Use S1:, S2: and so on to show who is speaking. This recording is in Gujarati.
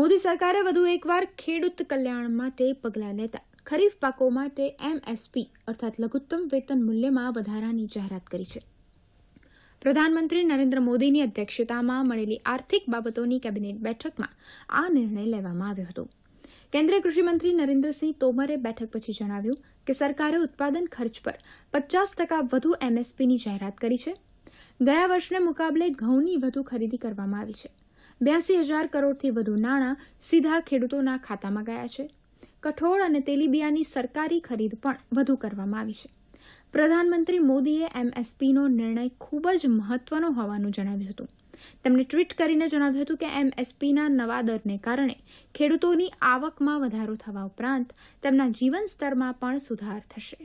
S1: મોદી સરકારે વધુ એકવાર ખેડૂત કલ્યાણ માટે પગલાં લેતા ખરીફ પાકો માટે એમએસપી અર્થાત લઘુત્તમ વેતન મૂલ્યમાં વધારાની જાહેરાત કરી છે પ્રધાનમંત્રી નરેન્દ્ર મોદીની અધ્યક્ષતામાં મળેલી આર્થિક બાબતોની કેબિનેટ બેઠકમાં આ નિર્ણય લેવામાં આવ્યો હતો કેન્દ્રીય કૃષિમંત્રી નરેન્દ્રસિંહ તોમરે બેઠક પછી જણાવ્યું કે સરકારે ઉત્પાદન ખર્ચ પર પચાસ ટકા વધુ એમએસપીની જાહેરાત કરી છે ગયા વર્ષને મુકાબલે ઘઉંની વધુ ખરીદી કરવામાં આવી છે બ્યાસી હજાર કરોડથી વધુ નાણાં સીધા ખેડૂતોના ખાતામાં ગયા છે કઠોળ અને તેલીબિયાની સરકારી ખરીદ પણ વધુ કરવામાં આવી છે પ્રધાનમંત્રી મોદીએ એમએસપીનો નિર્ણય ખૂબ જ મહત્વનો હોવાનું જણાવ્યું હતું તેમણે ટ્વીટ કરીને જણાવ્યું હતું કે એમએસપીના નવા દરને કારણે ખેડૂતોની આવકમાં વધારો થવા ઉપરાંત તેમના જીવન સ્તરમાં પણ સુધાર થશે